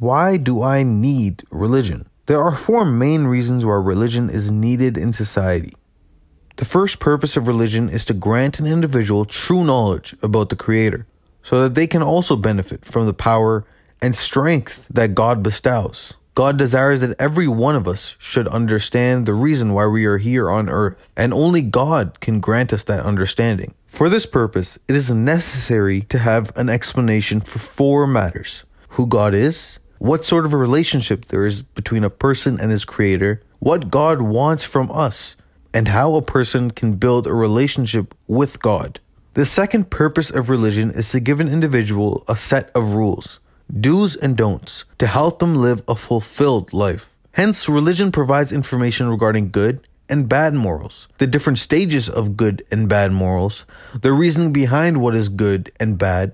Why do I need religion? There are four main reasons why religion is needed in society. The first purpose of religion is to grant an individual true knowledge about the Creator, so that they can also benefit from the power and strength that God bestows. God desires that every one of us should understand the reason why we are here on earth, and only God can grant us that understanding. For this purpose, it is necessary to have an explanation for four matters who God is, what sort of a relationship there is between a person and his creator, what God wants from us, and how a person can build a relationship with God. The second purpose of religion is to give an individual a set of rules, do's and don'ts, to help them live a fulfilled life. Hence, religion provides information regarding good and bad morals, the different stages of good and bad morals, the reasoning behind what is good and bad,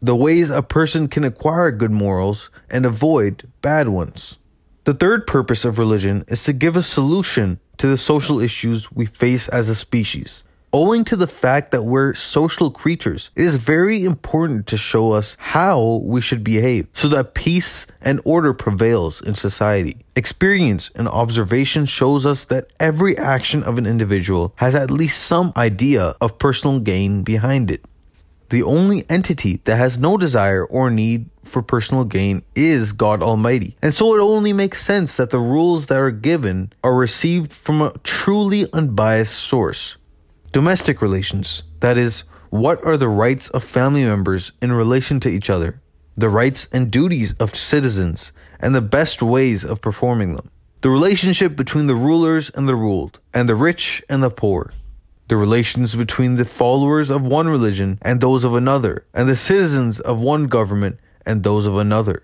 the ways a person can acquire good morals and avoid bad ones. The third purpose of religion is to give a solution to the social issues we face as a species. Owing to the fact that we're social creatures, it is very important to show us how we should behave so that peace and order prevails in society. Experience and observation shows us that every action of an individual has at least some idea of personal gain behind it the only entity that has no desire or need for personal gain is God Almighty. And so it only makes sense that the rules that are given are received from a truly unbiased source. Domestic relations, that is, what are the rights of family members in relation to each other, the rights and duties of citizens, and the best ways of performing them, the relationship between the rulers and the ruled, and the rich and the poor, the relations between the followers of one religion and those of another, and the citizens of one government and those of another.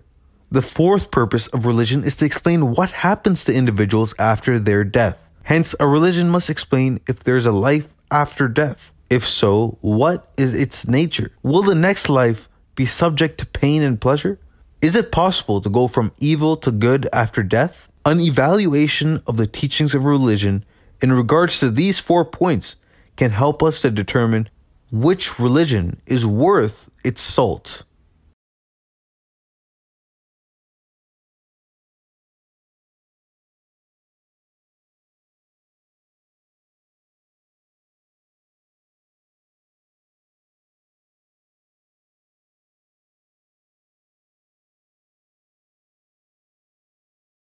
The fourth purpose of religion is to explain what happens to individuals after their death. Hence, a religion must explain if there's a life after death. If so, what is its nature? Will the next life be subject to pain and pleasure? Is it possible to go from evil to good after death? An evaluation of the teachings of religion in regards to these four points can help us to determine which religion is worth its salt.